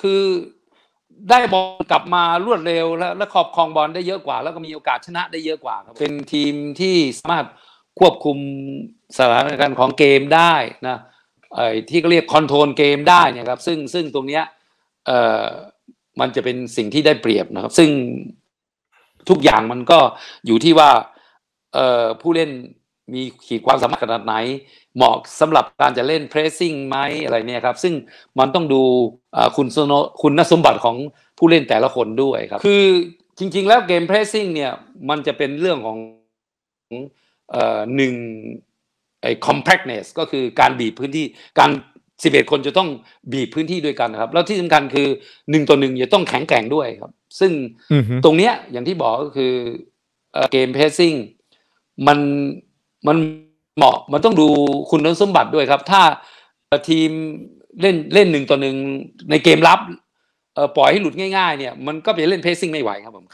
คือได้บอลกลับมารวดเร็วและและขอบครองบอลได้เยอะกว่า แล้วก็มีโอกาสชนะได้เยอะกว่าครับเป็นทีมที่สามารถควบคุมสถานการณ์ของเกมได้นะไอ้ที่เรียกคอนโทรลเกมได้เนี่ยครับซึ่งซึ่งตรงเนี้ยเอ่อมันจะเป็นสิ่งที่ได้เปรียบนะครับ ซึ่งทุกอย่างมันก็อยู่ที่ว่าเอ่อผู้เล่นมีขีดความสามารถขนาดไหน เหมาะสำหรับการจะเล่นเพรสซิ่งไหมอะไรเนี่ยครับซึ่งมันต้องดูคุณคุณสมบัติของผู้เล่นแต่ละคนด้วยครับ คือจริงๆแล้วเกมเพรสซิ่งเนี่ยมันจะเป็นเรื่องของหนึ่งไอ้ compactness ก็คือการบีบพื้นที่ การสิบเอ็ดคนจะต้องบีบพื้นที่ด้วยกันครับแล้วที่สำคัญคือหนึ่งต่อหนึ่งจะต้องแข็งแกร่งด้วยครับ ซึ่งตรงเนี้ยอย่างที่บอกก็คือเกมเพรสซิ่งมันมันเหมาะ มันต้องดูคุณสมบัติด้วยครับ ถ้าทีมเล่นเล่นหนึ่งต่อหนึ่งในเกมรับปล่อยให้หลุดง่ายๆเนี่ยมันก็ไปเล่นเพซซิ่งไม่ไหวครับผม